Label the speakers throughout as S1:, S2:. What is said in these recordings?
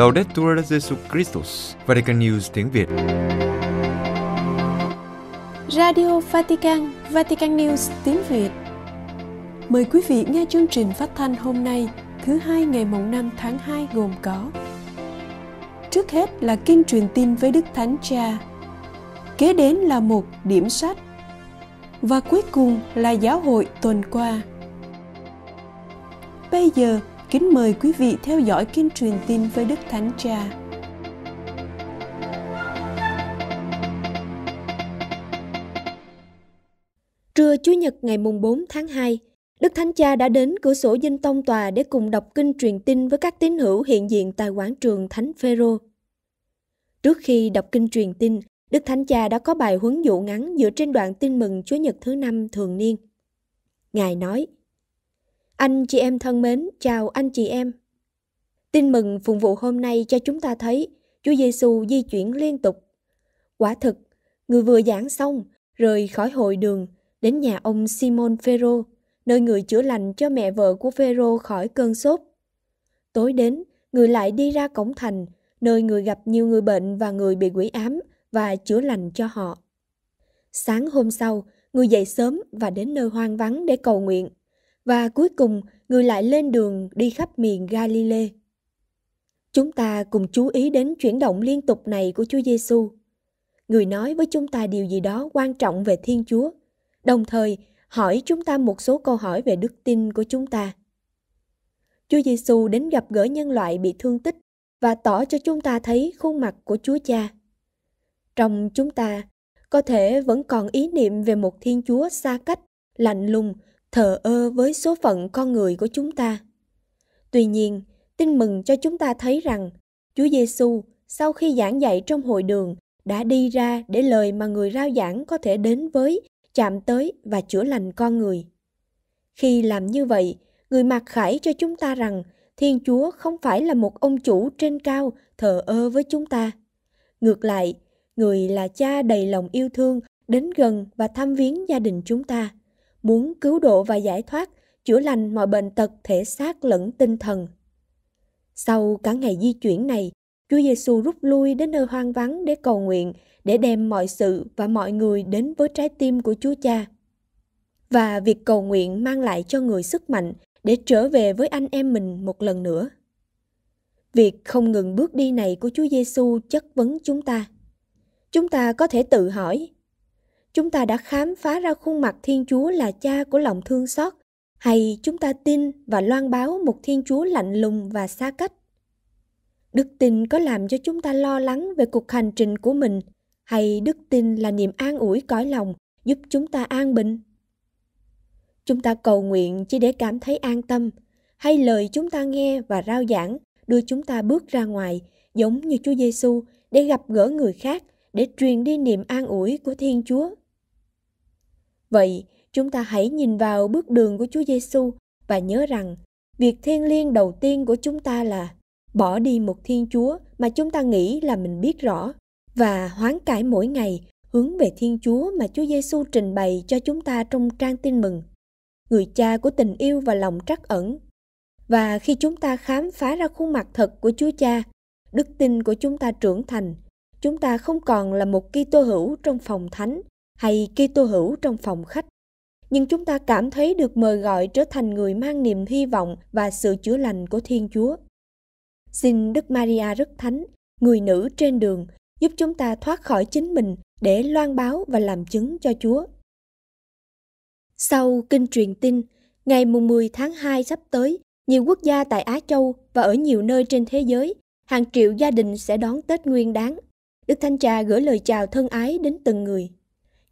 S1: Laudetur Jesu Christus, Vatican News tiếng Việt.
S2: Radio Vatican, Vatican News tiếng Việt. Mời quý vị nghe chương trình phát thanh hôm nay, thứ hai ngày mùng 5 tháng 2 gồm có Trước hết là kinh truyền tin với Đức Thánh Cha, kế đến là một điểm sách và cuối cùng là giáo hội tuần qua. Bây giờ Kính mời quý vị theo dõi kinh truyền tin với Đức Thánh Cha. Trưa Chủ nhật ngày mùng 4 tháng 2, Đức Thánh Cha đã đến cửa sổ dinh tông tòa để cùng đọc kinh truyền tin với các tín hữu hiện diện tại quảng trường Thánh Phêrô. Trước khi đọc kinh truyền tin, Đức Thánh Cha đã có bài huấn dụ ngắn dựa trên đoạn tin mừng Chúa Nhật thứ năm thường niên. Ngài nói – anh chị em thân mến, chào anh chị em. Tin mừng phụng vụ hôm nay cho chúng ta thấy Chúa Giêsu di chuyển liên tục. Quả thực, người vừa giảng xong, rời khỏi hội đường, đến nhà ông Simon Phêrô, nơi người chữa lành cho mẹ vợ của Phêrô khỏi cơn sốt. Tối đến, người lại đi ra cổng thành, nơi người gặp nhiều người bệnh và người bị quỷ ám và chữa lành cho họ. Sáng hôm sau, người dậy sớm và đến nơi hoang vắng để cầu nguyện – và cuối cùng người lại lên đường đi khắp miền Galilee. Chúng ta cùng chú ý đến chuyển động liên tục này của Chúa Giêsu. Người nói với chúng ta điều gì đó quan trọng về Thiên Chúa, đồng thời hỏi chúng ta một số câu hỏi về đức tin của chúng ta. Chúa Giêsu đến gặp gỡ nhân loại bị thương tích và tỏ cho chúng ta thấy khuôn mặt của Chúa Cha. Trong chúng ta, có thể vẫn còn ý niệm về một Thiên Chúa xa cách, lạnh lùng thờ ơ với số phận con người của chúng ta. Tuy nhiên, tin mừng cho chúng ta thấy rằng Chúa Giêsu sau khi giảng dạy trong hội đường đã đi ra để lời mà người rao giảng có thể đến với, chạm tới và chữa lành con người. Khi làm như vậy, người mặc khải cho chúng ta rằng Thiên Chúa không phải là một ông chủ trên cao thờ ơ với chúng ta. Ngược lại, người là cha đầy lòng yêu thương đến gần và thăm viếng gia đình chúng ta muốn cứu độ và giải thoát, chữa lành mọi bệnh tật thể xác lẫn tinh thần. Sau cả ngày di chuyển này, Chúa Giêsu rút lui đến nơi hoang vắng để cầu nguyện, để đem mọi sự và mọi người đến với trái tim của Chúa Cha. Và việc cầu nguyện mang lại cho người sức mạnh để trở về với anh em mình một lần nữa. Việc không ngừng bước đi này của Chúa Giêsu chất vấn chúng ta. Chúng ta có thể tự hỏi, chúng ta đã khám phá ra khuôn mặt Thiên Chúa là cha của lòng thương xót, hay chúng ta tin và loan báo một Thiên Chúa lạnh lùng và xa cách? Đức tin có làm cho chúng ta lo lắng về cuộc hành trình của mình, hay đức tin là niềm an ủi cõi lòng giúp chúng ta an bình? Chúng ta cầu nguyện chỉ để cảm thấy an tâm, hay lời chúng ta nghe và rao giảng đưa chúng ta bước ra ngoài, giống như Chúa Giêsu để gặp gỡ người khác, để truyền đi niềm an ủi của Thiên Chúa Vậy, chúng ta hãy nhìn vào bước đường của Chúa Giêsu và nhớ rằng việc thiêng liêng đầu tiên của chúng ta là bỏ đi một thiên chúa mà chúng ta nghĩ là mình biết rõ và hoán cải mỗi ngày hướng về thiên chúa mà Chúa Giêsu trình bày cho chúng ta trong trang tin mừng. Người cha của tình yêu và lòng trắc ẩn. Và khi chúng ta khám phá ra khuôn mặt thật của Chúa Cha, đức tin của chúng ta trưởng thành. Chúng ta không còn là một Kitô hữu trong phòng thánh hay Ki Tô Hữu trong phòng khách. Nhưng chúng ta cảm thấy được mời gọi trở thành người mang niềm hy vọng và sự chữa lành của Thiên Chúa. Xin Đức Maria Rất Thánh, người nữ trên đường, giúp chúng ta thoát khỏi chính mình để loan báo và làm chứng cho Chúa. Sau kinh truyền tin, ngày mùng 10 tháng 2 sắp tới, nhiều quốc gia tại Á Châu và ở nhiều nơi trên thế giới, hàng triệu gia đình sẽ đón Tết Nguyên Đán. Đức Thanh Trà gửi lời chào thân ái đến từng người.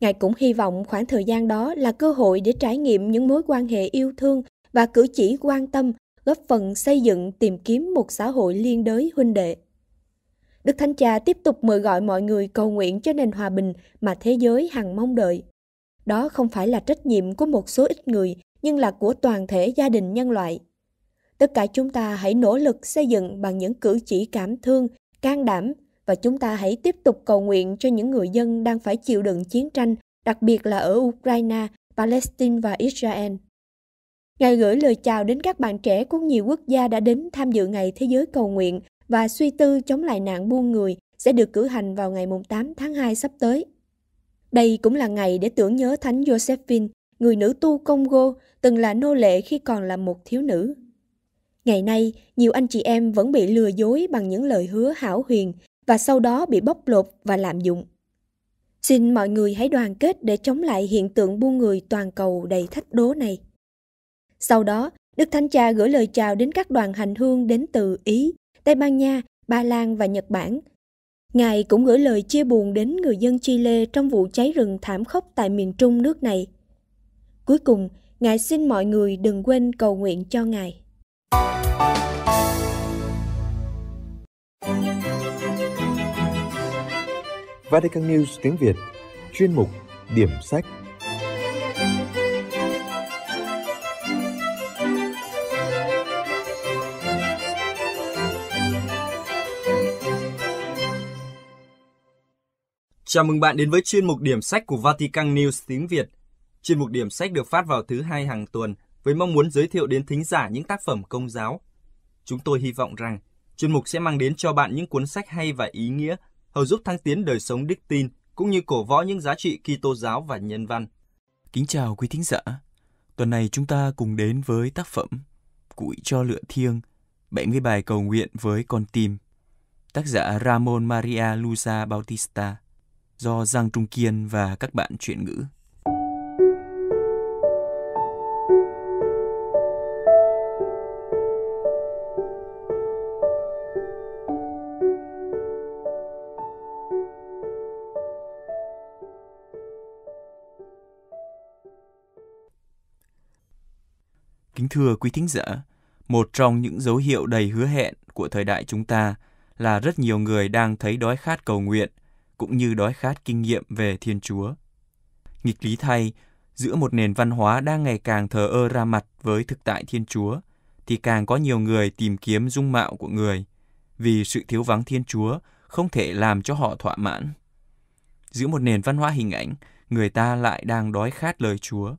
S2: Ngài cũng hy vọng khoảng thời gian đó là cơ hội để trải nghiệm những mối quan hệ yêu thương và cử chỉ quan tâm, góp phần xây dựng tìm kiếm một xã hội liên đới huynh đệ. Đức Thánh Cha tiếp tục mời gọi mọi người cầu nguyện cho nền hòa bình mà thế giới hằng mong đợi. Đó không phải là trách nhiệm của một số ít người, nhưng là của toàn thể gia đình nhân loại. Tất cả chúng ta hãy nỗ lực xây dựng bằng những cử chỉ cảm thương, can đảm, và chúng ta hãy tiếp tục cầu nguyện cho những người dân đang phải chịu đựng chiến tranh, đặc biệt là ở Ukraine, Palestine và Israel. Ngài gửi lời chào đến các bạn trẻ của nhiều quốc gia đã đến tham dự Ngày Thế giới Cầu Nguyện và suy tư chống lại nạn buôn người sẽ được cử hành vào ngày 8 tháng 2 sắp tới. Đây cũng là ngày để tưởng nhớ Thánh Josephine, người nữ tu Congo, từng là nô lệ khi còn là một thiếu nữ. Ngày nay, nhiều anh chị em vẫn bị lừa dối bằng những lời hứa hảo huyền và sau đó bị bóc lột và lạm dụng. Xin mọi người hãy đoàn kết để chống lại hiện tượng buôn người toàn cầu đầy thách đố này. Sau đó, Đức Thánh Cha gửi lời chào đến các đoàn hành hương đến từ Ý, Tây Ban Nha, Ba Lan và Nhật Bản. Ngài cũng gửi lời chia buồn đến người dân Chile trong vụ cháy rừng thảm khốc tại miền Trung nước này. Cuối cùng, Ngài xin mọi người đừng quên cầu nguyện cho Ngài.
S1: Vatican News tiếng Việt, chuyên mục Điểm sách. Chào mừng bạn đến với chuyên mục Điểm sách của Vatican News tiếng Việt. Chuyên mục Điểm sách được phát vào thứ hai hàng tuần với mong muốn giới thiệu đến thính giả những tác phẩm công giáo. Chúng tôi hy vọng rằng chuyên mục sẽ mang đến cho bạn những cuốn sách hay và ý nghĩa – hầu giúp thăng tiến đời sống đức tin cũng như cổ võ những giá trị Kitô giáo và nhân văn. Kính chào quý thính giả. Tuần này chúng ta cùng đến với tác phẩm Củi cho lửa thiêng, 70 bài cầu nguyện với con tim. Tác giả Ramon Maria Luisa Bautista do Giang Trung Kiên và các bạn chuyển ngữ. thưa quý thính giả, một trong những dấu hiệu đầy hứa hẹn của thời đại chúng ta là rất nhiều người đang thấy đói khát cầu nguyện cũng như đói khát kinh nghiệm về Thiên Chúa. Nghịch lý thay, giữa một nền văn hóa đang ngày càng thờ ơ ra mặt với thực tại Thiên Chúa, thì càng có nhiều người tìm kiếm dung mạo của người, vì sự thiếu vắng Thiên Chúa không thể làm cho họ thỏa mãn. Giữa một nền văn hóa hình ảnh, người ta lại đang đói khát lời Chúa.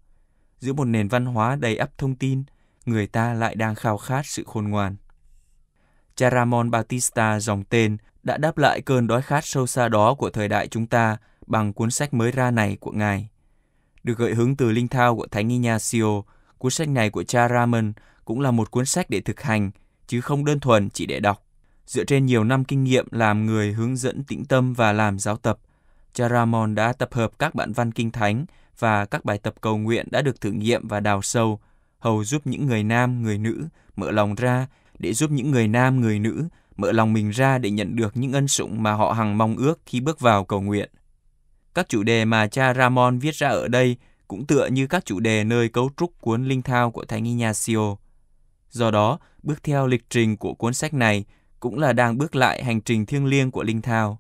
S1: Giữa một nền văn hóa đầy ắp thông tin, người ta lại đang khao khát sự khôn ngoan. Cha Ramon Batista dòng tên đã đáp lại cơn đói khát sâu xa đó của thời đại chúng ta bằng cuốn sách mới ra này của Ngài. Được gợi hứng từ linh thao của Thánh Ignacio, cuốn sách này của cha Ramon cũng là một cuốn sách để thực hành, chứ không đơn thuần chỉ để đọc. Dựa trên nhiều năm kinh nghiệm làm người hướng dẫn tĩnh tâm và làm giáo tập, cha Ramon đã tập hợp các bản văn kinh thánh và các bài tập cầu nguyện đã được thử nghiệm và đào sâu hầu giúp những người nam, người nữ mở lòng ra để giúp những người nam, người nữ mở lòng mình ra để nhận được những ân sủng mà họ hằng mong ước khi bước vào cầu nguyện. Các chủ đề mà cha Ramon viết ra ở đây cũng tựa như các chủ đề nơi cấu trúc cuốn Linh Thao của Thánh Ignacio. Do đó, bước theo lịch trình của cuốn sách này cũng là đang bước lại hành trình thiêng liêng của Linh Thao.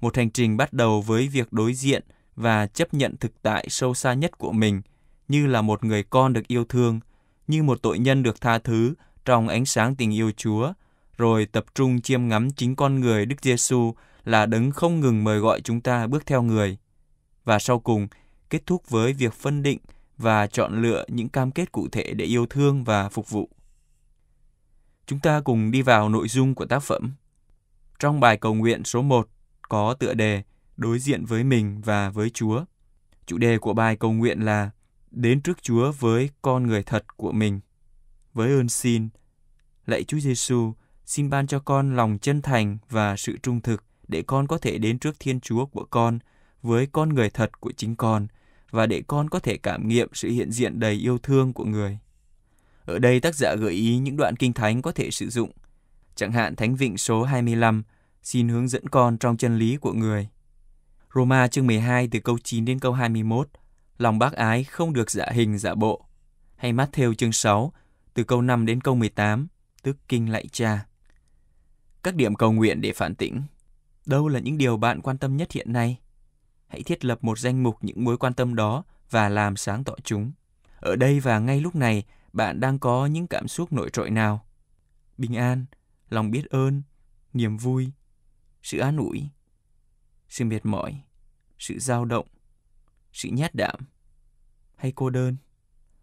S1: Một hành trình bắt đầu với việc đối diện và chấp nhận thực tại sâu xa nhất của mình như là một người con được yêu thương – như một tội nhân được tha thứ trong ánh sáng tình yêu Chúa, rồi tập trung chiêm ngắm chính con người Đức Giêsu là đấng không ngừng mời gọi chúng ta bước theo người. Và sau cùng, kết thúc với việc phân định và chọn lựa những cam kết cụ thể để yêu thương và phục vụ. Chúng ta cùng đi vào nội dung của tác phẩm. Trong bài cầu nguyện số 1 có tựa đề Đối diện với mình và với Chúa. Chủ đề của bài cầu nguyện là đến trước Chúa với con người thật của mình. Với ơn xin, lạy Chúa Giêsu, xin ban cho con lòng chân thành và sự trung thực để con có thể đến trước Thiên Chúa của con với con người thật của chính con và để con có thể cảm nghiệm sự hiện diện đầy yêu thương của người. Ở đây tác giả gợi ý những đoạn kinh thánh có thể sử dụng. Chẳng hạn Thánh Vịnh số 25, xin hướng dẫn con trong chân lý của người. Roma chương 12 từ câu 9 đến câu 21, lòng bác ái không được giả hình giả bộ. Hay mát theo chương 6, từ câu 5 đến câu 18, tức kinh lạy cha. Các điểm cầu nguyện để phản tĩnh. Đâu là những điều bạn quan tâm nhất hiện nay? Hãy thiết lập một danh mục những mối quan tâm đó và làm sáng tỏ chúng. Ở đây và ngay lúc này, bạn đang có những cảm xúc nổi trội nào? Bình an, lòng biết ơn, niềm vui, sự an ủi, sự mệt mỏi, sự dao động, sự nhát đảm, hay cô đơn.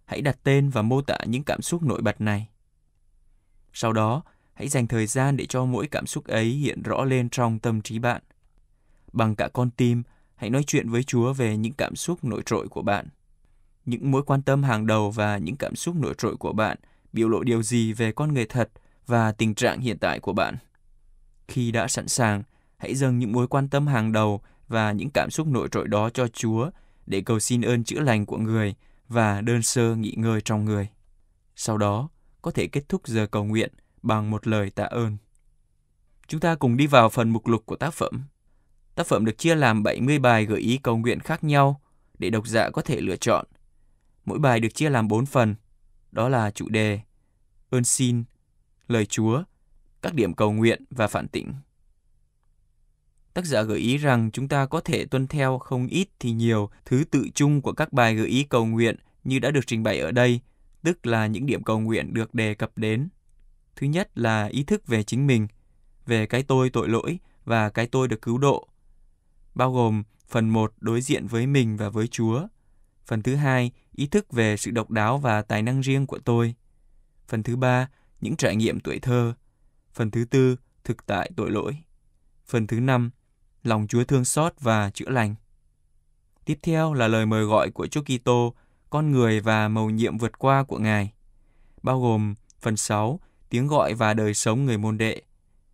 S1: Hãy đặt tên và mô tả những cảm xúc nổi bật này. Sau đó, hãy dành thời gian để cho mỗi cảm xúc ấy hiện rõ lên trong tâm trí bạn. Bằng cả con tim, hãy nói chuyện với Chúa về những cảm xúc nổi trội của bạn. Những mối quan tâm hàng đầu và những cảm xúc nổi trội của bạn biểu lộ điều gì về con người thật và tình trạng hiện tại của bạn. Khi đã sẵn sàng, hãy dâng những mối quan tâm hàng đầu và những cảm xúc nổi trội đó cho Chúa để cầu xin ơn chữa lành của người và đơn sơ nghỉ ngơi trong người. Sau đó, có thể kết thúc giờ cầu nguyện bằng một lời tạ ơn. Chúng ta cùng đi vào phần mục lục của tác phẩm. Tác phẩm được chia làm 70 bài gợi ý cầu nguyện khác nhau để độc giả có thể lựa chọn. Mỗi bài được chia làm 4 phần, đó là chủ đề, ơn xin, lời Chúa, các điểm cầu nguyện và phản tỉnh. Tác giả gợi ý rằng chúng ta có thể tuân theo không ít thì nhiều thứ tự chung của các bài gợi ý cầu nguyện như đã được trình bày ở đây, tức là những điểm cầu nguyện được đề cập đến. Thứ nhất là ý thức về chính mình, về cái tôi tội lỗi và cái tôi được cứu độ, bao gồm phần 1 đối diện với mình và với Chúa, phần thứ hai ý thức về sự độc đáo và tài năng riêng của tôi, phần thứ ba những trải nghiệm tuổi thơ, phần thứ tư thực tại tội lỗi, phần thứ năm lòng Chúa thương xót và chữa lành. Tiếp theo là lời mời gọi của Chúa Kitô, con người và mầu nhiệm vượt qua của Ngài, bao gồm phần 6, tiếng gọi và đời sống người môn đệ,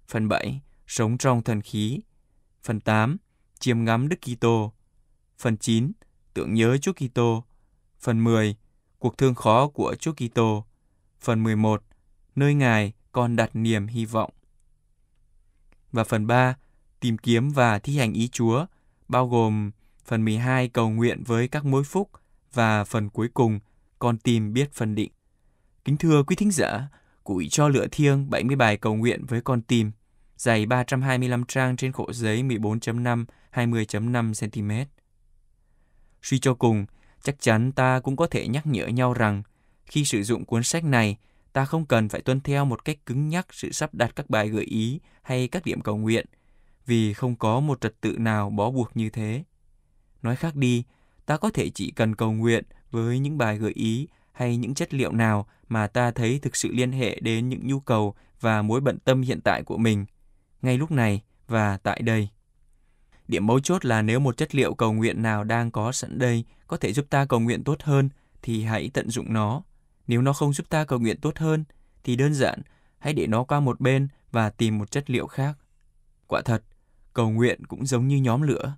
S1: phần 7, sống trong thần khí, phần 8, chiêm ngắm Đức Kitô, phần 9, tưởng nhớ Chúa Kitô, phần 10, cuộc thương khó của Chúa Kitô, phần 11, nơi Ngài còn đặt niềm hy vọng. Và phần 3, tìm kiếm và thi hành ý Chúa, bao gồm phần 12 cầu nguyện với các mối phúc và phần cuối cùng con tìm biết phân định. Kính thưa quý thính giả, Củi cho lửa thiêng 70 bài cầu nguyện với con tim, dày 325 trang trên khổ giấy 14.5 20.5 cm. Suy cho cùng, chắc chắn ta cũng có thể nhắc nhở nhau rằng khi sử dụng cuốn sách này, ta không cần phải tuân theo một cách cứng nhắc sự sắp đặt các bài gợi ý hay các điểm cầu nguyện – vì không có một trật tự nào bó buộc như thế. Nói khác đi, ta có thể chỉ cần cầu nguyện với những bài gợi ý hay những chất liệu nào mà ta thấy thực sự liên hệ đến những nhu cầu và mối bận tâm hiện tại của mình, ngay lúc này và tại đây. Điểm mấu chốt là nếu một chất liệu cầu nguyện nào đang có sẵn đây có thể giúp ta cầu nguyện tốt hơn thì hãy tận dụng nó. Nếu nó không giúp ta cầu nguyện tốt hơn thì đơn giản hãy để nó qua một bên và tìm một chất liệu khác. Quả thật, Cầu nguyện cũng giống như nhóm lửa,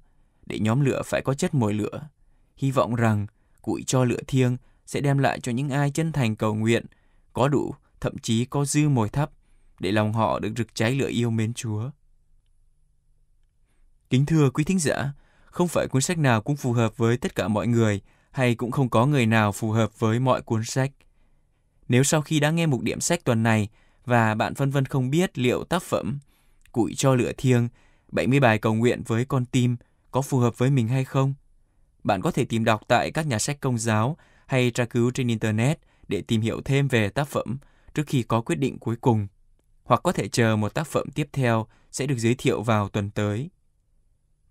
S1: để nhóm lửa phải có chất mồi lửa. Hy vọng rằng củi cho lửa thiêng sẽ đem lại cho những ai chân thành cầu nguyện có đủ, thậm chí có dư mồi thấp để lòng họ được rực cháy lửa yêu mến Chúa. Kính thưa quý thính giả, không phải cuốn sách nào cũng phù hợp với tất cả mọi người hay cũng không có người nào phù hợp với mọi cuốn sách. Nếu sau khi đã nghe mục điểm sách tuần này và bạn phân vân không biết liệu tác phẩm Củi cho lửa thiêng 70 bài cầu nguyện với con tim có phù hợp với mình hay không? Bạn có thể tìm đọc tại các nhà sách công giáo hay tra cứu trên Internet để tìm hiểu thêm về tác phẩm trước khi có quyết định cuối cùng, hoặc có thể chờ một tác phẩm tiếp theo sẽ được giới thiệu vào tuần tới.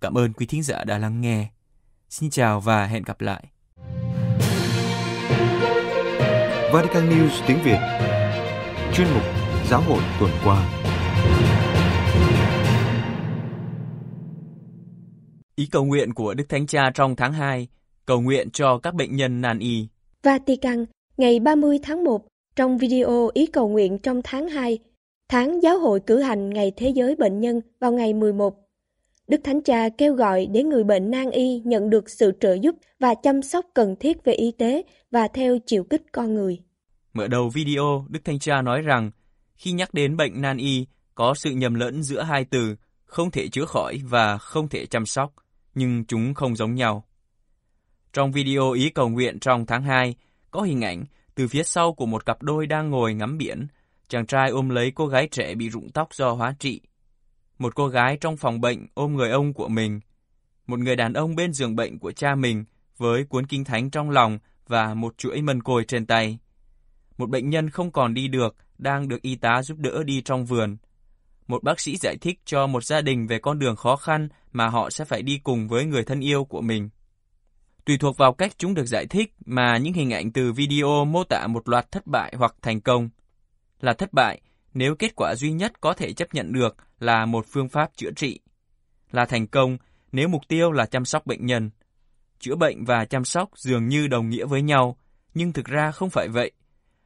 S1: Cảm ơn quý thính giả đã lắng nghe. Xin chào và hẹn gặp lại. Vatican News tiếng Việt Chuyên mục Giáo hội tuần qua Ý cầu nguyện của Đức Thánh Cha trong tháng 2, cầu nguyện cho các bệnh nhân nan y.
S2: Vatican, ngày 30 tháng 1, trong video ý cầu nguyện trong tháng 2, tháng giáo hội cử hành Ngày Thế giới Bệnh nhân vào ngày 11. Đức Thánh Cha kêu gọi để người bệnh nan y nhận được sự trợ giúp và chăm sóc cần thiết về y tế và theo chiều kích con người.
S1: Mở đầu video, Đức Thánh Cha nói rằng, khi nhắc đến bệnh nan y, có sự nhầm lẫn giữa hai từ không thể chữa khỏi và không thể chăm sóc nhưng chúng không giống nhau. Trong video ý cầu nguyện trong tháng 2, có hình ảnh từ phía sau của một cặp đôi đang ngồi ngắm biển, chàng trai ôm lấy cô gái trẻ bị rụng tóc do hóa trị. Một cô gái trong phòng bệnh ôm người ông của mình, một người đàn ông bên giường bệnh của cha mình với cuốn kinh thánh trong lòng và một chuỗi mân côi trên tay. Một bệnh nhân không còn đi được đang được y tá giúp đỡ đi trong vườn một bác sĩ giải thích cho một gia đình về con đường khó khăn mà họ sẽ phải đi cùng với người thân yêu của mình. Tùy thuộc vào cách chúng được giải thích mà những hình ảnh từ video mô tả một loạt thất bại hoặc thành công. Là thất bại nếu kết quả duy nhất có thể chấp nhận được là một phương pháp chữa trị. Là thành công nếu mục tiêu là chăm sóc bệnh nhân. Chữa bệnh và chăm sóc dường như đồng nghĩa với nhau, nhưng thực ra không phải vậy.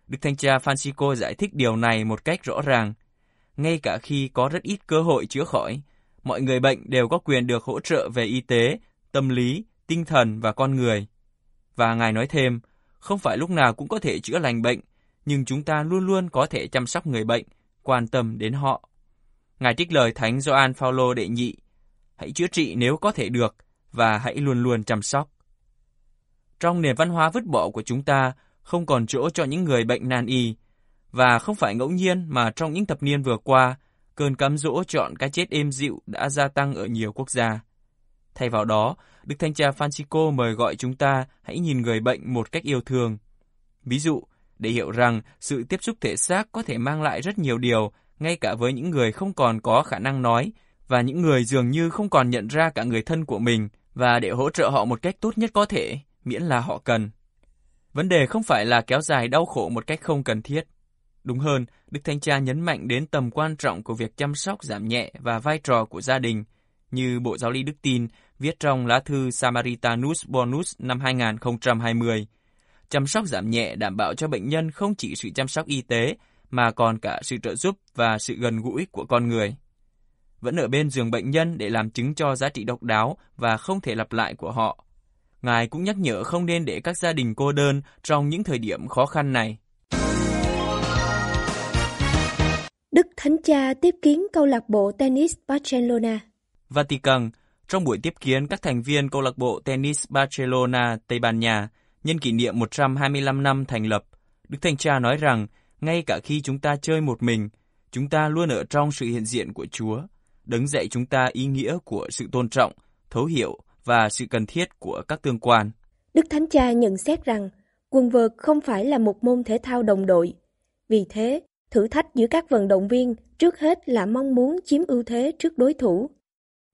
S1: Đức Thanh tra Francisco giải thích điều này một cách rõ ràng – ngay cả khi có rất ít cơ hội chữa khỏi, mọi người bệnh đều có quyền được hỗ trợ về y tế, tâm lý, tinh thần và con người. Và Ngài nói thêm, không phải lúc nào cũng có thể chữa lành bệnh, nhưng chúng ta luôn luôn có thể chăm sóc người bệnh, quan tâm đến họ. Ngài trích lời Thánh Gioan Phaolô đệ nhị, hãy chữa trị nếu có thể được và hãy luôn luôn chăm sóc. Trong nền văn hóa vứt bỏ của chúng ta, không còn chỗ cho những người bệnh nan y, và không phải ngẫu nhiên mà trong những thập niên vừa qua, cơn cám dỗ chọn cái chết êm dịu đã gia tăng ở nhiều quốc gia. Thay vào đó, Đức Thanh cha Francisco mời gọi chúng ta hãy nhìn người bệnh một cách yêu thương. Ví dụ, để hiểu rằng sự tiếp xúc thể xác có thể mang lại rất nhiều điều, ngay cả với những người không còn có khả năng nói và những người dường như không còn nhận ra cả người thân của mình và để hỗ trợ họ một cách tốt nhất có thể, miễn là họ cần. Vấn đề không phải là kéo dài đau khổ một cách không cần thiết. Đúng hơn, Đức Thanh Cha nhấn mạnh đến tầm quan trọng của việc chăm sóc giảm nhẹ và vai trò của gia đình, như Bộ Giáo lý Đức Tin viết trong lá thư Samaritanus Bonus năm 2020. Chăm sóc giảm nhẹ đảm bảo cho bệnh nhân không chỉ sự chăm sóc y tế, mà còn cả sự trợ giúp và sự gần gũi của con người. Vẫn ở bên giường bệnh nhân để làm chứng cho giá trị độc đáo và không thể lặp lại của họ. Ngài cũng nhắc nhở không nên để các gia đình cô đơn trong những thời điểm khó khăn này.
S2: Đức Thánh Cha tiếp kiến câu lạc bộ tennis Barcelona.
S1: Vatican, trong buổi tiếp kiến các thành viên câu lạc bộ tennis Barcelona Tây Ban Nha nhân kỷ niệm 125 năm thành lập, Đức Thánh Cha nói rằng ngay cả khi chúng ta chơi một mình, chúng ta luôn ở trong sự hiện diện của Chúa, đấng dạy chúng ta ý nghĩa của sự tôn trọng, thấu hiểu và sự cần thiết của các tương quan.
S2: Đức Thánh Cha nhận xét rằng quần vợt không phải là một môn thể thao đồng đội. Vì thế, Thử thách giữa các vận động viên trước hết là mong muốn chiếm ưu thế trước đối thủ.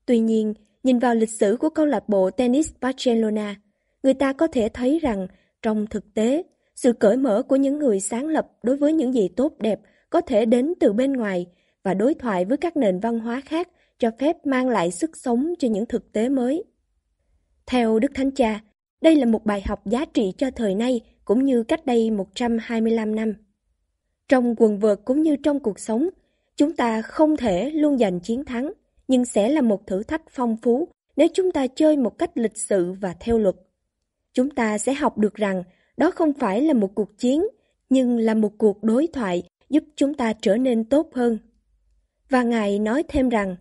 S2: Tuy nhiên, nhìn vào lịch sử của câu lạc bộ tennis Barcelona, người ta có thể thấy rằng trong thực tế, sự cởi mở của những người sáng lập đối với những gì tốt đẹp có thể đến từ bên ngoài và đối thoại với các nền văn hóa khác cho phép mang lại sức sống cho những thực tế mới. Theo Đức Thánh Cha, đây là một bài học giá trị cho thời nay cũng như cách đây 125 năm. Trong quần vợt cũng như trong cuộc sống, chúng ta không thể luôn giành chiến thắng, nhưng sẽ là một thử thách phong phú nếu chúng ta chơi một cách lịch sự và theo luật. Chúng ta sẽ học được rằng đó không phải là một cuộc chiến, nhưng là một cuộc đối thoại giúp chúng ta trở nên tốt hơn. Và Ngài nói thêm rằng,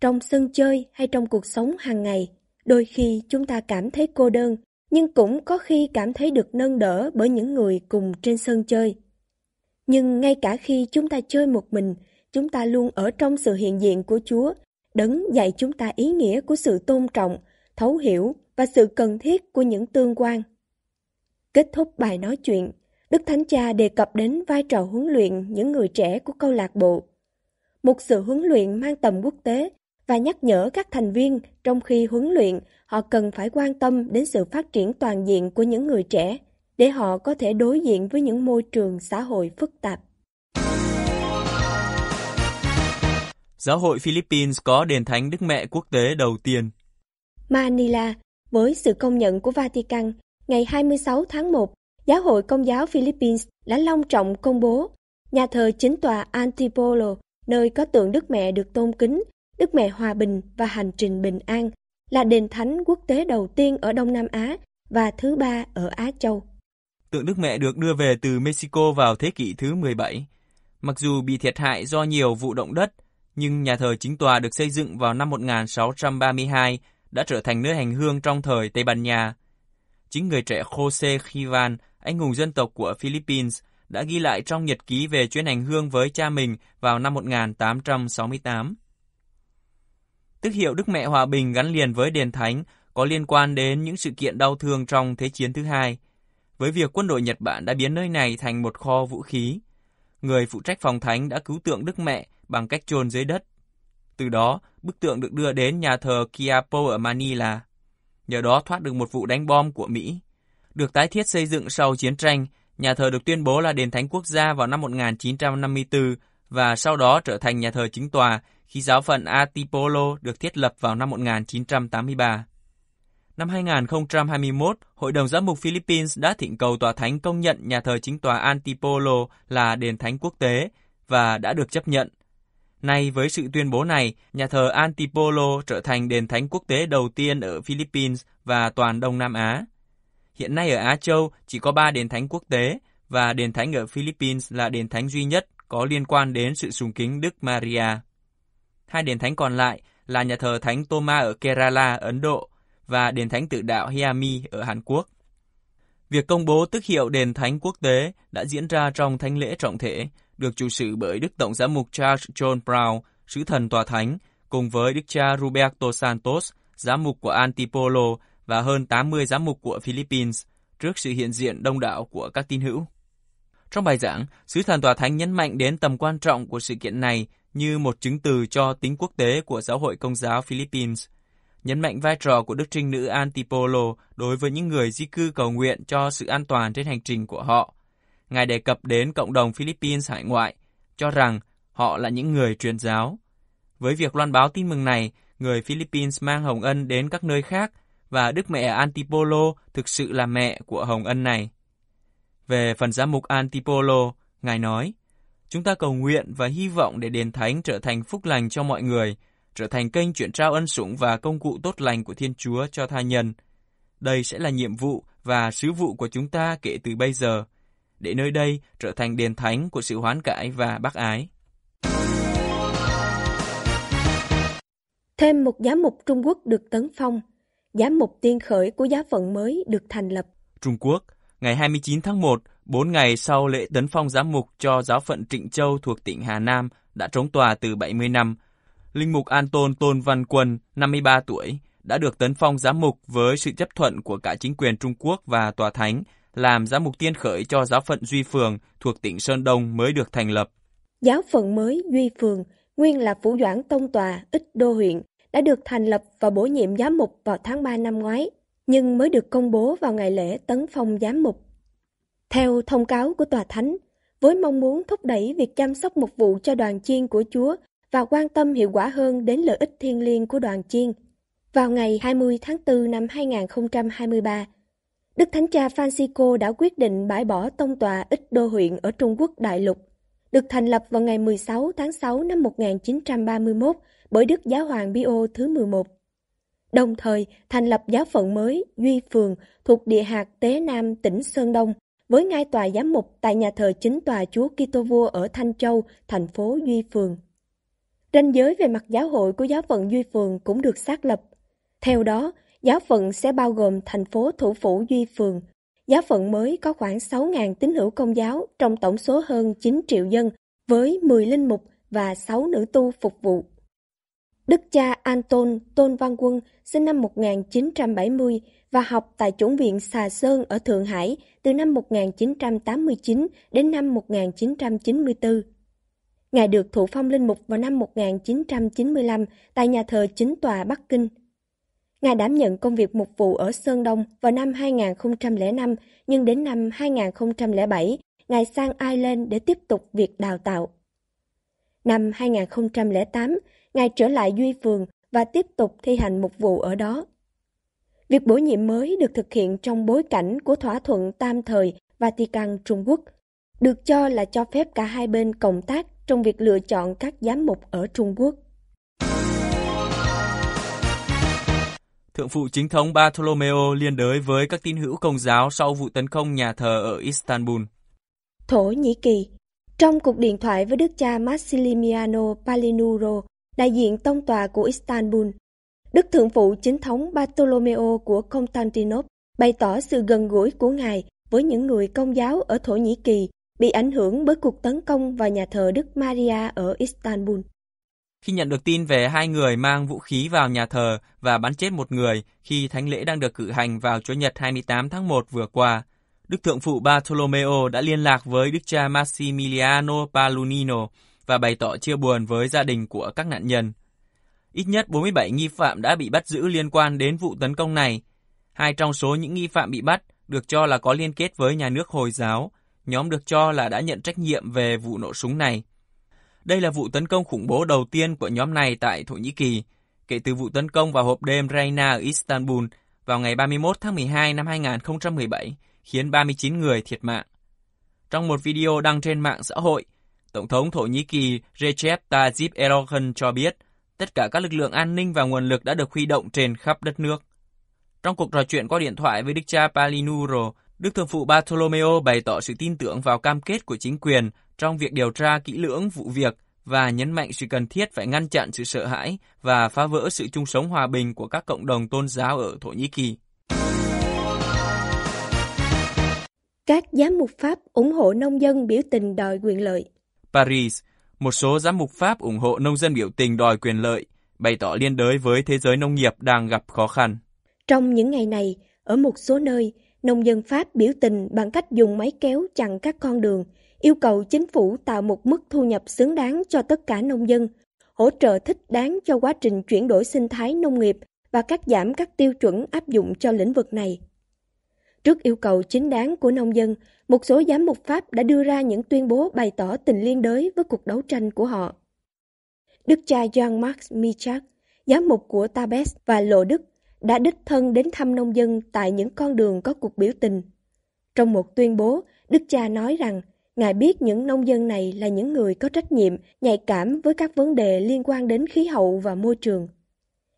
S2: trong sân chơi hay trong cuộc sống hàng ngày, đôi khi chúng ta cảm thấy cô đơn, nhưng cũng có khi cảm thấy được nâng đỡ bởi những người cùng trên sân chơi. Nhưng ngay cả khi chúng ta chơi một mình, chúng ta luôn ở trong sự hiện diện của Chúa. Đấng dạy chúng ta ý nghĩa của sự tôn trọng, thấu hiểu và sự cần thiết của những tương quan. Kết thúc bài nói chuyện, Đức Thánh Cha đề cập đến vai trò huấn luyện những người trẻ của câu lạc bộ. Một sự huấn luyện mang tầm quốc tế và nhắc nhở các thành viên trong khi huấn luyện họ cần phải quan tâm đến sự phát triển toàn diện của những người trẻ để họ có thể đối diện với những môi trường xã hội phức tạp.
S1: Giáo hội Philippines có đền thánh Đức Mẹ quốc tế đầu tiên.
S2: Manila, với sự công nhận của Vatican, ngày 26 tháng 1, Giáo hội Công giáo Philippines đã long trọng công bố nhà thờ chính tòa Antipolo, nơi có tượng Đức Mẹ được tôn kính, Đức Mẹ Hòa Bình và Hành trình Bình An, là đền thánh quốc tế đầu tiên ở Đông Nam Á và thứ ba ở Á Châu.
S1: Tượng Đức Mẹ được đưa về từ Mexico vào thế kỷ thứ 17. Mặc dù bị thiệt hại do nhiều vụ động đất, nhưng nhà thờ chính tòa được xây dựng vào năm 1632 đã trở thành nơi hành hương trong thời Tây Ban Nha. Chính người trẻ Jose Kivan, anh hùng dân tộc của Philippines, đã ghi lại trong nhật ký về chuyến hành hương với cha mình vào năm 1868. Tức hiệu Đức Mẹ Hòa Bình gắn liền với Đền Thánh có liên quan đến những sự kiện đau thương trong Thế chiến thứ hai – với việc quân đội Nhật Bản đã biến nơi này thành một kho vũ khí. Người phụ trách phòng thánh đã cứu tượng Đức Mẹ bằng cách chôn dưới đất. Từ đó, bức tượng được đưa đến nhà thờ Quiapo ở Manila. Nhờ đó thoát được một vụ đánh bom của Mỹ. Được tái thiết xây dựng sau chiến tranh, nhà thờ được tuyên bố là đền thánh quốc gia vào năm 1954 và sau đó trở thành nhà thờ chính tòa khi giáo phận Atipolo được thiết lập vào năm 1983. Năm 2021, Hội đồng Giám mục Philippines đã thỉnh cầu tòa thánh công nhận nhà thờ chính tòa Antipolo là đền thánh quốc tế và đã được chấp nhận. Nay với sự tuyên bố này, nhà thờ Antipolo trở thành đền thánh quốc tế đầu tiên ở Philippines và toàn Đông Nam Á. Hiện nay ở Á Châu chỉ có 3 đền thánh quốc tế và đền thánh ở Philippines là đền thánh duy nhất có liên quan đến sự sùng kính Đức Maria. Hai đền thánh còn lại là nhà thờ Thánh Toma ở Kerala, Ấn Độ và Đền Thánh Tự Đạo Hiami ở Hàn Quốc. Việc công bố tước hiệu Đền Thánh Quốc tế đã diễn ra trong thánh lễ trọng thể, được chủ sự bởi Đức Tổng giám mục Charles John Brown, sứ thần tòa thánh, cùng với Đức cha Roberto Santos, giám mục của Antipolo và hơn 80 giám mục của Philippines, trước sự hiện diện đông đảo của các tín hữu. Trong bài giảng, Sứ thần Tòa Thánh nhấn mạnh đến tầm quan trọng của sự kiện này như một chứng từ cho tính quốc tế của giáo hội công giáo Philippines – nhấn mạnh vai trò của đức trinh nữ Antipolo đối với những người di cư cầu nguyện cho sự an toàn trên hành trình của họ. Ngài đề cập đến cộng đồng Philippines hải ngoại, cho rằng họ là những người truyền giáo. Với việc loan báo tin mừng này, người Philippines mang hồng ân đến các nơi khác và Đức Mẹ Antipolo thực sự là mẹ của hồng ân này. Về phần giám mục Antipolo, Ngài nói, Chúng ta cầu nguyện và hy vọng để Đền Thánh trở thành phúc lành cho mọi người – trở thành kênh chuyển trao ân sủng và công cụ tốt lành của Thiên Chúa cho tha nhân. Đây sẽ là nhiệm vụ và sứ vụ của chúng ta kể từ bây giờ, để nơi đây trở thành đền thánh của sự hoán cải và bác ái.
S2: Thêm một giám mục Trung Quốc được tấn phong, giám mục tiên khởi của giáo phận mới được thành lập.
S1: Trung Quốc, ngày 29 tháng 1, 4 ngày sau lễ tấn phong giám mục cho giáo phận Trịnh Châu thuộc tỉnh Hà Nam đã trống tòa từ 70 năm – Linh mục Anton Tôn Văn Quân, 53 tuổi, đã được tấn phong giám mục với sự chấp thuận của cả chính quyền Trung Quốc và tòa thánh, làm giám mục tiên khởi cho giáo phận Duy Phường thuộc tỉnh Sơn Đông mới được thành lập.
S2: Giáo phận mới Duy Phường, nguyên là phủ doãn tông tòa Ích Đô huyện, đã được thành lập và bổ nhiệm giám mục vào tháng 3 năm ngoái, nhưng mới được công bố vào ngày lễ tấn phong giám mục. Theo thông cáo của tòa thánh, với mong muốn thúc đẩy việc chăm sóc mục vụ cho đoàn chiên của Chúa và quan tâm hiệu quả hơn đến lợi ích thiêng liêng của đoàn chiên. Vào ngày 20 tháng 4 năm 2023, Đức Thánh Cha Francisco đã quyết định bãi bỏ tông tòa ít đô huyện ở Trung Quốc đại lục, được thành lập vào ngày 16 tháng 6 năm 1931 bởi Đức Giáo hoàng bio thứ 11. Đồng thời thành lập giáo phận mới Duy Phường thuộc địa hạt Tế Nam tỉnh Sơn Đông với ngai tòa giám mục tại nhà thờ chính tòa Chúa Kitô Vua ở Thanh Châu, thành phố Duy Phường. Ranh giới về mặt giáo hội của giáo phận Duy Phường cũng được xác lập. Theo đó, giáo phận sẽ bao gồm thành phố thủ phủ Duy Phường. Giáo phận mới có khoảng 6.000 tín hữu công giáo trong tổng số hơn 9 triệu dân với 10 linh mục và 6 nữ tu phục vụ. Đức cha Anton Tôn Văn Quân sinh năm 1970 và học tại chủng viện Xà Sơn ở Thượng Hải từ năm 1989 đến năm 1994. Ngài được thụ phong linh mục vào năm 1995 tại nhà thờ chính tòa Bắc Kinh. Ngài đảm nhận công việc mục vụ ở Sơn Đông vào năm 2005, nhưng đến năm 2007, Ngài sang Ireland để tiếp tục việc đào tạo. Năm 2008, Ngài trở lại Duy Phường và tiếp tục thi hành mục vụ ở đó. Việc bổ nhiệm mới được thực hiện trong bối cảnh của thỏa thuận tam thời Vatican Trung Quốc – được cho là cho phép cả hai bên cộng tác trong việc lựa chọn các giám mục ở Trung Quốc.
S1: Thượng phụ chính thống Bartolomeo liên đới với các tín hữu công giáo sau vụ tấn công nhà thờ ở Istanbul.
S2: Thổ Nhĩ Kỳ Trong cuộc điện thoại với đức cha Massimiliano Palinuro, đại diện tông tòa của Istanbul, Đức Thượng phụ chính thống Bartolomeo của Constantinople bày tỏ sự gần gũi của ngài với những người công giáo ở Thổ Nhĩ Kỳ bị ảnh hưởng bởi cuộc tấn công vào nhà thờ Đức Maria ở Istanbul.
S1: Khi nhận được tin về hai người mang vũ khí vào nhà thờ và bắn chết một người khi thánh lễ đang được cử hành vào Chủ nhật 28 tháng 1 vừa qua, Đức Thượng phụ Bartolomeo đã liên lạc với Đức cha Massimiliano Palunino và bày tỏ chia buồn với gia đình của các nạn nhân. Ít nhất 47 nghi phạm đã bị bắt giữ liên quan đến vụ tấn công này. Hai trong số những nghi phạm bị bắt được cho là có liên kết với nhà nước Hồi giáo nhóm được cho là đã nhận trách nhiệm về vụ nổ súng này. Đây là vụ tấn công khủng bố đầu tiên của nhóm này tại Thổ Nhĩ Kỳ, kể từ vụ tấn công vào hộp đêm Reina ở Istanbul vào ngày 31 tháng 12 năm 2017, khiến 39 người thiệt mạng. Trong một video đăng trên mạng xã hội, Tổng thống Thổ Nhĩ Kỳ Recep Tayyip Erdogan cho biết tất cả các lực lượng an ninh và nguồn lực đã được huy động trên khắp đất nước. Trong cuộc trò chuyện qua điện thoại với Đức cha Palinuro, Đức Thượng phụ Bartolomeo bày tỏ sự tin tưởng vào cam kết của chính quyền trong việc điều tra kỹ lưỡng vụ việc và nhấn mạnh sự cần thiết phải ngăn chặn sự sợ hãi và phá vỡ sự chung sống hòa bình của các cộng đồng tôn giáo ở Thổ Nhĩ Kỳ.
S2: Các giám mục Pháp ủng hộ nông dân biểu tình đòi quyền lợi.
S1: Paris, một số giám mục Pháp ủng hộ nông dân biểu tình đòi quyền lợi, bày tỏ liên đới với thế giới nông nghiệp đang gặp khó khăn.
S2: Trong những ngày này, ở một số nơi, nông dân Pháp biểu tình bằng cách dùng máy kéo chặn các con đường, yêu cầu chính phủ tạo một mức thu nhập xứng đáng cho tất cả nông dân, hỗ trợ thích đáng cho quá trình chuyển đổi sinh thái nông nghiệp và cắt giảm các tiêu chuẩn áp dụng cho lĩnh vực này. Trước yêu cầu chính đáng của nông dân, một số giám mục Pháp đã đưa ra những tuyên bố bày tỏ tình liên đới với cuộc đấu tranh của họ. Đức cha Jean-Marc michard giám mục của Tabes và Lộ Đức, đã đích thân đến thăm nông dân tại những con đường có cuộc biểu tình. Trong một tuyên bố, Đức cha nói rằng Ngài biết những nông dân này là những người có trách nhiệm, nhạy cảm với các vấn đề liên quan đến khí hậu và môi trường.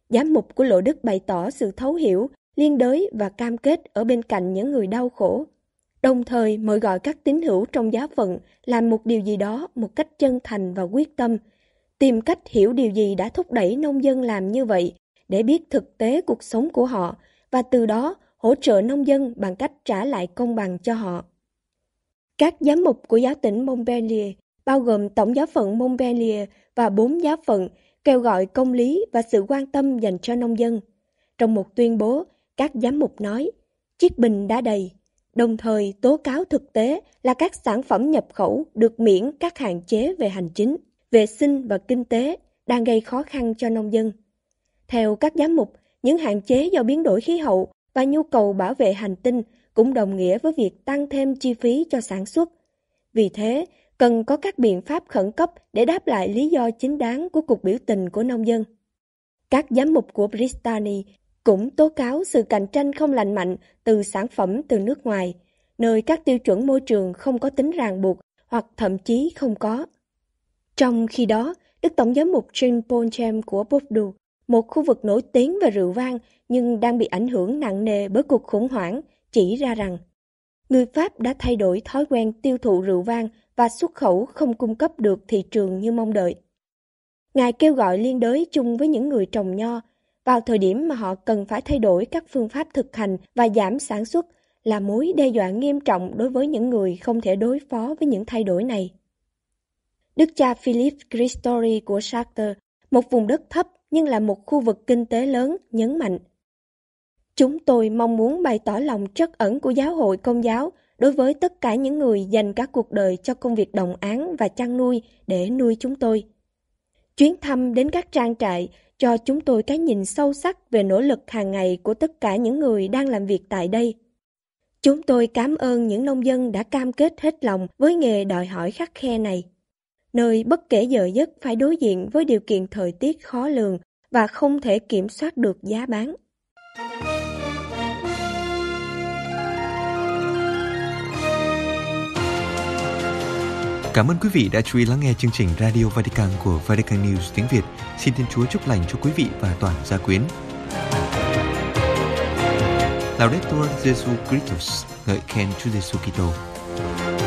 S2: Giám mục của Lộ Đức bày tỏ sự thấu hiểu, liên đới và cam kết ở bên cạnh những người đau khổ. Đồng thời mời gọi các tín hữu trong giáo phận làm một điều gì đó một cách chân thành và quyết tâm, tìm cách hiểu điều gì đã thúc đẩy nông dân làm như vậy để biết thực tế cuộc sống của họ và từ đó hỗ trợ nông dân bằng cách trả lại công bằng cho họ. Các giám mục của giáo tỉnh Montpellier, bao gồm Tổng giáo phận Montpellier và bốn giáo phận, kêu gọi công lý và sự quan tâm dành cho nông dân. Trong một tuyên bố, các giám mục nói, chiếc bình đã đầy, đồng thời tố cáo thực tế là các sản phẩm nhập khẩu được miễn các hạn chế về hành chính, vệ sinh và kinh tế đang gây khó khăn cho nông dân. Theo các giám mục, những hạn chế do biến đổi khí hậu và nhu cầu bảo vệ hành tinh cũng đồng nghĩa với việc tăng thêm chi phí cho sản xuất. Vì thế, cần có các biện pháp khẩn cấp để đáp lại lý do chính đáng của cuộc biểu tình của nông dân. Các giám mục của Bristani cũng tố cáo sự cạnh tranh không lành mạnh từ sản phẩm từ nước ngoài, nơi các tiêu chuẩn môi trường không có tính ràng buộc hoặc thậm chí không có. Trong khi đó, Đức Tổng giám mục Jean paul Boncham của Bordeaux một khu vực nổi tiếng về rượu vang nhưng đang bị ảnh hưởng nặng nề bởi cuộc khủng hoảng, chỉ ra rằng người Pháp đã thay đổi thói quen tiêu thụ rượu vang và xuất khẩu không cung cấp được thị trường như mong đợi. Ngài kêu gọi liên đới chung với những người trồng nho vào thời điểm mà họ cần phải thay đổi các phương pháp thực hành và giảm sản xuất là mối đe dọa nghiêm trọng đối với những người không thể đối phó với những thay đổi này. Đức cha Philip Cristori của Chartres, một vùng đất thấp nhưng là một khu vực kinh tế lớn, nhấn mạnh. Chúng tôi mong muốn bày tỏ lòng trắc ẩn của giáo hội công giáo đối với tất cả những người dành cả cuộc đời cho công việc đồng án và chăn nuôi để nuôi chúng tôi. Chuyến thăm đến các trang trại cho chúng tôi cái nhìn sâu sắc về nỗ lực hàng ngày của tất cả những người đang làm việc tại đây. Chúng tôi cảm ơn những nông dân đã cam kết hết lòng với nghề đòi hỏi khắc khe này nơi bất kể giờ giấc phải đối diện với điều kiện thời tiết khó lường và không thể kiểm soát được giá bán.
S1: Cảm ơn quý vị đã chú ý lắng nghe chương trình Radio Vatican của Vatican News tiếng Việt. Xin Thiên Chúa chúc lành cho quý vị và toàn gia quyến. Laudetur Jesu Christus, ngợi khen Chúa Giêsu Kitô.